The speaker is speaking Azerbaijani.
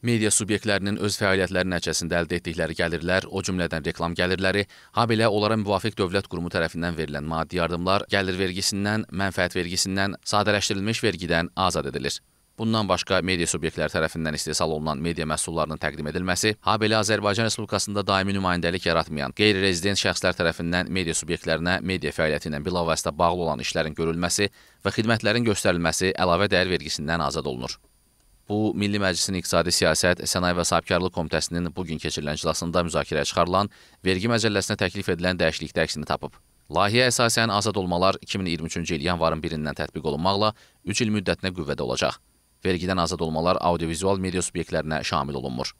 Media subyektlərinin öz fəaliyyətləri nəticəsində əldə etdikləri gəlirlər, o cümlədən reklam gəlirləri, habelə onlara müvafiq dövlət qurumu tərəfindən verilən maddi yardımlar gəlir vergisindən, mənfəət vergisindən, sadələşdirilmiş vergidən azad edilir. Bundan başqa media subyektləri tərəfindən istehsal olunan media məhsullarının təqdim edilməsi, habelə Azərbaycan Respublikasında daimi nümayəndəlik yaratmayan qeyri-rezident şəxslər tərəfindən media subyektlərinə media fəaliyyəti ilə bilavasitə bağlı olan işlərin görülməsi və xidmətlərin göstərilməsi əlavə dəyər vergisindən azad olunur. Bu, Milli Məclisin İqtisadi Siyasət, Sənaye və Sahibkarlıq Komitəsinin bugün keçirilən iclasında müzakirəyə çıxarılan vergi məcəlləsinə təklif edilən dəyişiklikdə əksini tapıb. Layihəyə əsasən azad olmalar 2023-cü il yanvarın 1-dən tətbiq olunmaqla 3 il müddətinə qüvvədə olacaq. Vergidən azad olmalar audiovizual media subyektlərinə şamil olunmur.